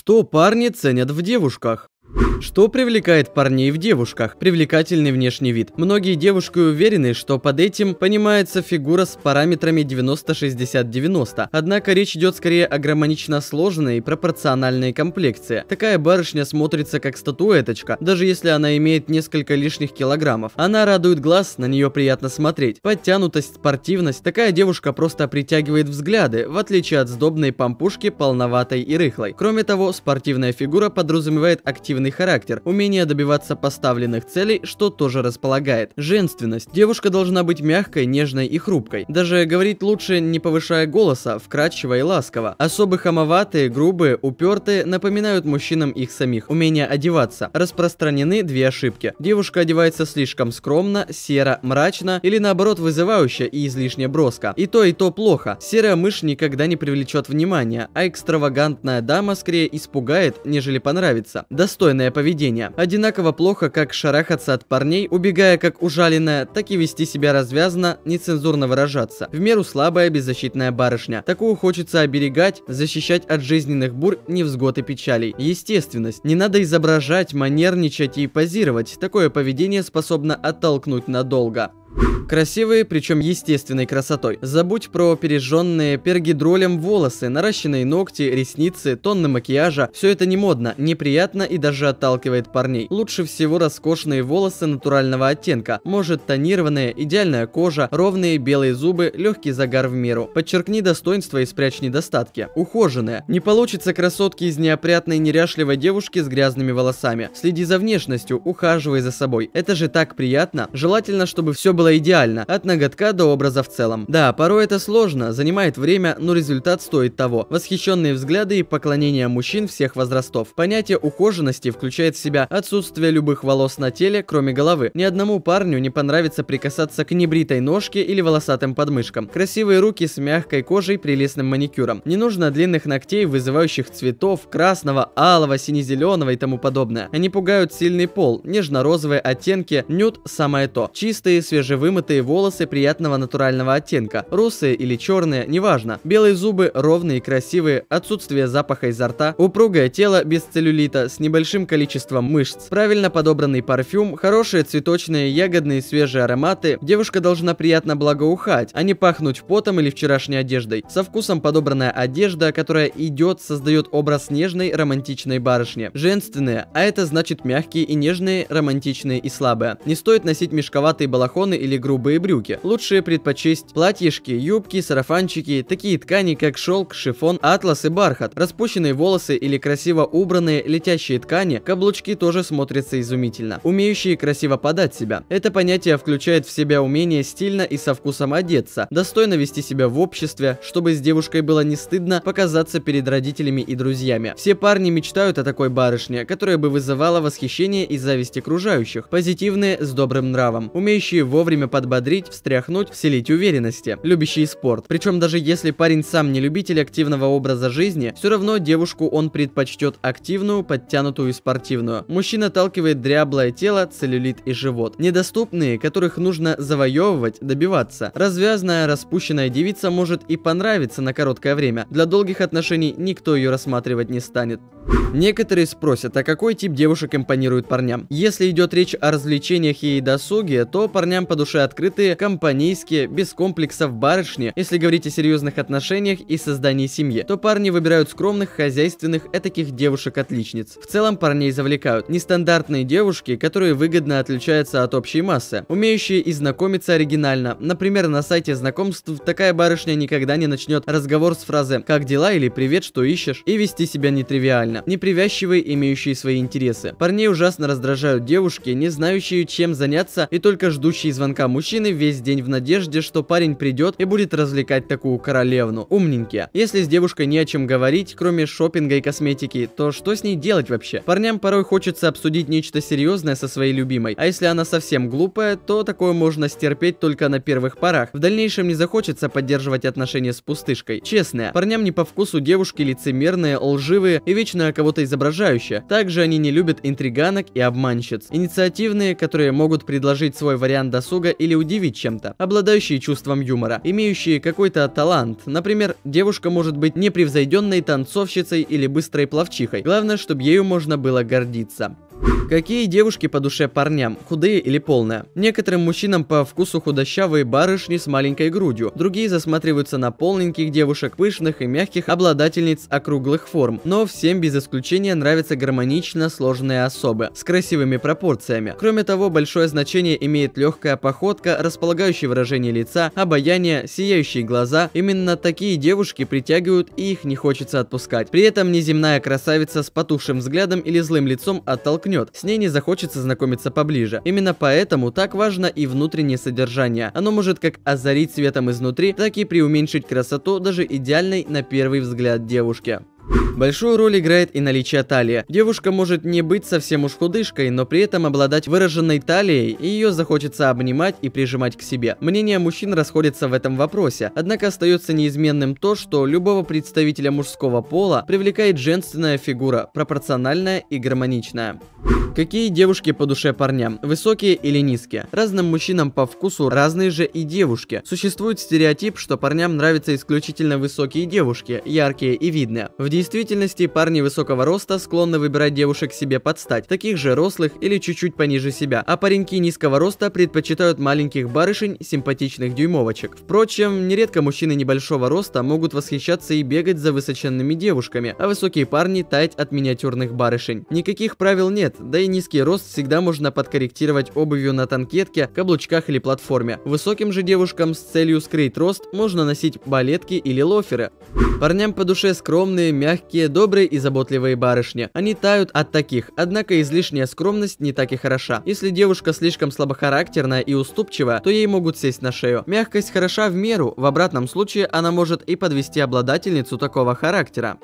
Что парни ценят в девушках? Что привлекает парней в девушках? Привлекательный внешний вид. Многие девушки уверены, что под этим понимается фигура с параметрами 90-60-90. Однако речь идет скорее о гармонично сложенной и пропорциональной комплекции. Такая барышня смотрится как статуэточка, даже если она имеет несколько лишних килограммов. Она радует глаз, на нее приятно смотреть. Подтянутость, спортивность. Такая девушка просто притягивает взгляды, в отличие от сдобной пампушки полноватой и рыхлой. Кроме того, спортивная фигура подразумевает активный характер характер, умение добиваться поставленных целей, что тоже располагает. Женственность. Девушка должна быть мягкой, нежной и хрупкой. Даже говорить лучше, не повышая голоса, вкрадчиво и ласково. Особо хамоватые, грубые, упертые напоминают мужчинам их самих. Умение одеваться. Распространены две ошибки. Девушка одевается слишком скромно, серо, мрачно или наоборот вызывающе и излишне броско. И то, и то плохо. Серая мышь никогда не привлечет внимания, а экстравагантная дама скорее испугает, нежели понравится. Достойное поведение поведения. Одинаково плохо, как шарахаться от парней, убегая как ужаленная, так и вести себя развязно, нецензурно выражаться. В меру слабая, беззащитная барышня. Такую хочется оберегать, защищать от жизненных бур, невзгод и печалей. Естественность. Не надо изображать, манерничать и позировать. Такое поведение способно оттолкнуть надолго. Красивые, причем естественной красотой. Забудь про пережженные пергидролем волосы, наращенные ногти, ресницы, тонны макияжа. Все это не модно, неприятно и даже отталкивает парней. Лучше всего роскошные волосы натурального оттенка. Может тонированная, идеальная кожа, ровные белые зубы, легкий загар в меру. Подчеркни достоинства и спрячь недостатки. Ухоженная. Не получится красотки из неопрятной, неряшливой девушки с грязными волосами. Следи за внешностью, ухаживай за собой. Это же так приятно. Желательно, чтобы все было идеально детально, от ноготка до образа в целом. Да, порой это сложно, занимает время, но результат стоит того. Восхищенные взгляды и поклонение мужчин всех возрастов. Понятие ухоженности включает в себя отсутствие любых волос на теле, кроме головы. Ни одному парню не понравится прикасаться к небритой ножке или волосатым подмышкам. Красивые руки с мягкой кожей, прелестным маникюром. Не нужно длинных ногтей, вызывающих цветов, красного, алого, сине-зеленого и тому подобное. Они пугают сильный пол, нежно-розовые оттенки, нюд самое то. Чистые, свежевымытые Желтые волосы приятного натурального оттенка, русые или черные, неважно. Белые зубы ровные и красивые, отсутствие запаха изо рта, упругое тело без целлюлита с небольшим количеством мышц, правильно подобранный парфюм, хорошие цветочные, ягодные, свежие ароматы. Девушка должна приятно благоухать, а не пахнуть потом или вчерашней одеждой. Со вкусом подобранная одежда, которая идет, создает образ нежной романтичной барышни. Женственные, а это значит мягкие и нежные, романтичные и слабые. Не стоит носить мешковатые балахоны или грудь грубые брюки. Лучше предпочесть платьишки, юбки, сарафанчики, такие ткани, как шелк, шифон, атлас и бархат. Распущенные волосы или красиво убранные летящие ткани, каблучки тоже смотрятся изумительно. Умеющие красиво подать себя. Это понятие включает в себя умение стильно и со вкусом одеться, достойно вести себя в обществе, чтобы с девушкой было не стыдно показаться перед родителями и друзьями. Все парни мечтают о такой барышне, которая бы вызывала восхищение и зависть окружающих, позитивные, с добрым нравом, умеющие вовремя подать подбодрить, встряхнуть, вселить уверенности, любящий спорт. Причем даже если парень сам не любитель активного образа жизни, все равно девушку он предпочтет активную, подтянутую и спортивную. Мужчина толкивает дряблое тело, целлюлит и живот. Недоступные, которых нужно завоевывать, добиваться. Развязная, распущенная девица может и понравиться на короткое время. Для долгих отношений никто ее рассматривать не станет. Некоторые спросят, а какой тип девушек импонирует парням? Если идет речь о развлечениях и досуге, то парням по душе открытые, компанейские, без комплексов барышни. Если говорить о серьезных отношениях и создании семьи, то парни выбирают скромных, хозяйственных, таких девушек-отличниц. В целом парней завлекают нестандартные девушки, которые выгодно отличаются от общей массы, умеющие и знакомиться оригинально. Например, на сайте знакомств такая барышня никогда не начнет разговор с фразы «как дела» или «привет, что ищешь» и вести себя нетривиально мужчина, непривязчивые, имеющие свои интересы. Парней ужасно раздражают девушки, не знающие, чем заняться и только ждущие звонка мужчины весь день в надежде, что парень придет и будет развлекать такую королевну. Умненькие. Если с девушкой не о чем говорить, кроме шопинга и косметики, то что с ней делать вообще? Парням порой хочется обсудить нечто серьезное со своей любимой, а если она совсем глупая, то такое можно стерпеть только на первых порах. В дальнейшем не захочется поддерживать отношения с пустышкой. Честное, парням не по вкусу девушки лицемерные, лживые и вечно обычно кого-то изображающая. Также они не любят интриганок и обманщиц. Инициативные, которые могут предложить свой вариант досуга или удивить чем-то. Обладающие чувством юмора. Имеющие какой-то талант. Например, девушка может быть непревзойденной танцовщицей или быстрой плавчихой. Главное, чтобы ею можно было гордиться. Какие девушки по душе парням, худые или полные? Некоторым мужчинам по вкусу худощавые барышни с маленькой грудью, другие засматриваются на полненьких девушек, пышных и мягких обладательниц округлых форм, но всем без исключения нравятся гармонично сложные особы, с красивыми пропорциями. Кроме того, большое значение имеет легкая походка, располагающее выражение лица, обаяние, сияющие глаза. Именно такие девушки притягивают и их не хочется отпускать. При этом неземная красавица с потухшим взглядом или злым лицом оттолкнет оттолкнет, с ней не захочется знакомиться поближе. Именно поэтому так важно и внутреннее содержание. Оно может как озарить светом изнутри, так и приуменьшить красоту даже идеальной на первый взгляд девушки. Большую роль играет и наличие талии. Девушка может не быть совсем уж худышкой, но при этом обладать выраженной талией, и ее захочется обнимать и прижимать к себе. Мнения мужчин расходятся в этом вопросе, однако остается неизменным то, что любого представителя мужского пола привлекает женственная фигура, пропорциональная и гармоничная. Какие девушки по душе парням? Высокие или низкие? Разным мужчинам по вкусу разные же и девушки. Существует стереотип, что парням нравятся исключительно высокие девушки, яркие и видные. В действительности действительности парни высокого роста склонны выбирать девушек себе под стать, таких же рослых или чуть-чуть пониже себя, а пареньки низкого роста предпочитают маленьких барышень симпатичных дюймовочек. Впрочем, нередко мужчины небольшого роста могут восхищаться и бегать за высоченными девушками, а высокие парни таять от миниатюрных барышень. Никаких правил нет, да и низкий рост всегда можно подкорректировать обувью на танкетке, каблучках или платформе. Высоким же девушкам с целью скрыть рост можно носить балетки или лоферы. Парням по душе скромные, мягкие, добрые и заботливые барышни. Они тают от таких, однако излишняя скромность не так и хороша. Если девушка слишком слабохарактерная и уступчивая, то ей могут сесть на шею. Мягкость хороша в меру, в обратном случае она может и подвести обладательницу такого характера.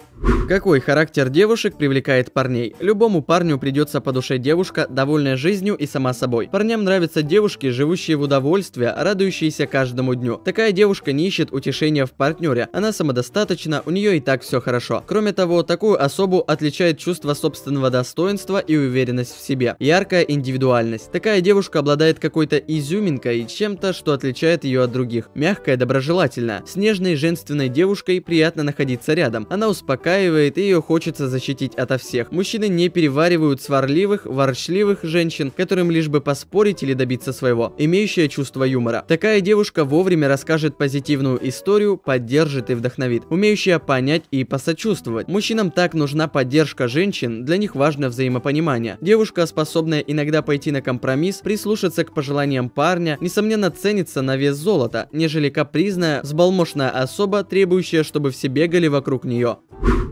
Какой характер девушек привлекает парней? Любому парню придется по душе девушка, довольная жизнью и сама собой. Парням нравятся девушки, живущие в удовольствии, радующиеся каждому дню. Такая девушка не ищет утешения в партнере, она самодостаточна женщина, у нее и так все хорошо. Кроме того, такую особу отличает чувство собственного достоинства и уверенность в себе. Яркая индивидуальность. Такая девушка обладает какой-то изюминкой и чем-то, что отличает ее от других. Мягкая, доброжелательная. С нежной женственной девушкой приятно находиться рядом. Она успокаивает и ее хочется защитить ото всех. Мужчины не переваривают сварливых, ворчливых женщин, которым лишь бы поспорить или добиться своего. Имеющая чувство юмора. Такая девушка вовремя расскажет позитивную историю, поддержит и вдохновит. Умеющая умеющая понять и посочувствовать. Мужчинам так нужна поддержка женщин, для них важно взаимопонимание. Девушка, способная иногда пойти на компромисс, прислушаться к пожеланиям парня, несомненно ценится на вес золота, нежели капризная, взбалмошная особа, требующая, чтобы все бегали вокруг нее.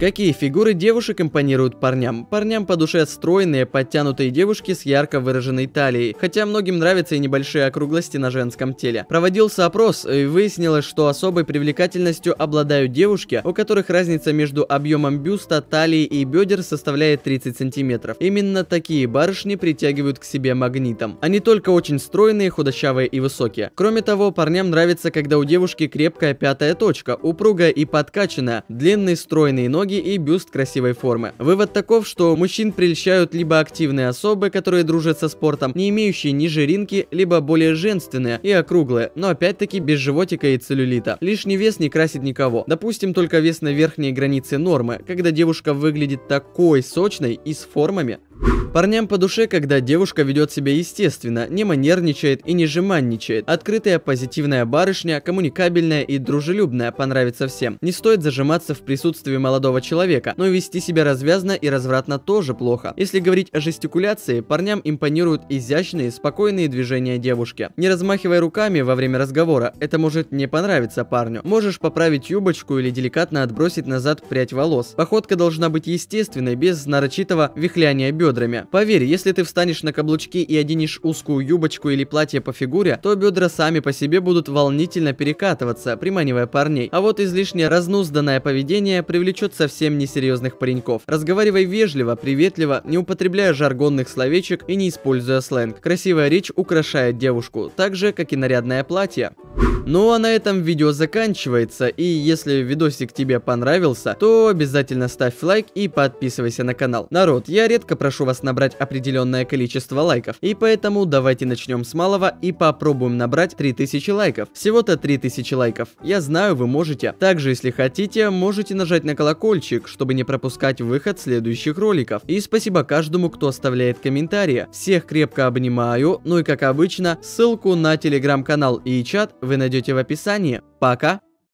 Какие фигуры девушек импонируют парням? Парням по душе стройные, подтянутые девушки с ярко выраженной талией, хотя многим нравятся и небольшие округлости на женском теле. Проводился опрос, и выяснилось, что особой привлекательностью обладают девушки, у которых разница между объемом бюста, талии и бедер составляет 30 сантиметров. Именно такие барышни притягивают к себе магнитом. Они только очень стройные, худощавые и высокие. Кроме того, парням нравится, когда у девушки крепкая пятая точка, упругая и подкачанная, длинные стройные ноги, ноги и бюст красивой формы. Вывод таков, что мужчин прельщают либо активные особы, которые дружат со спортом, не имеющие ни жиринки, либо более женственные и округлые, но опять-таки без животика и целлюлита. Лишний вес не красит никого. Допустим, только вес на верхней границе нормы, когда девушка выглядит такой сочной и с формами, Парням по душе, когда девушка ведет себя естественно, не манерничает и не жеманничает. Открытая, позитивная барышня, коммуникабельная и дружелюбная понравится всем. Не стоит зажиматься в присутствии молодого человека, но вести себя развязно и развратно тоже плохо. Если говорить о жестикуляции, парням импонируют изящные, спокойные движения девушки. Не размахивай руками во время разговора, это может не понравиться парню. Можешь поправить юбочку или деликатно отбросить назад прядь волос. Походка должна быть естественной, без нарочитого вихляния бедра бедрами. Поверь, если ты встанешь на каблучки и оденешь узкую юбочку или платье по фигуре, то бедра сами по себе будут волнительно перекатываться, приманивая парней. А вот излишне разнузданное поведение привлечет совсем несерьезных пареньков. Разговаривай вежливо, приветливо, не употребляя жаргонных словечек и не используя сленг. Красивая речь украшает девушку, так же, как и нарядное платье. Ну а на этом видео заканчивается, и если видосик тебе понравился, то обязательно ставь лайк и подписывайся на канал. Народ, я редко прошу вас набрать определенное количество лайков, и поэтому давайте начнем с малого и попробуем набрать 3000 лайков. Всего-то 3000 лайков. Я знаю, вы можете. Также, если хотите, можете нажать на колокольчик, чтобы не пропускать выход следующих роликов. И спасибо каждому, кто оставляет комментарии. Всех крепко обнимаю, ну и как обычно, ссылку на телеграм-канал и чат вы найдете найдете в описании. Пока!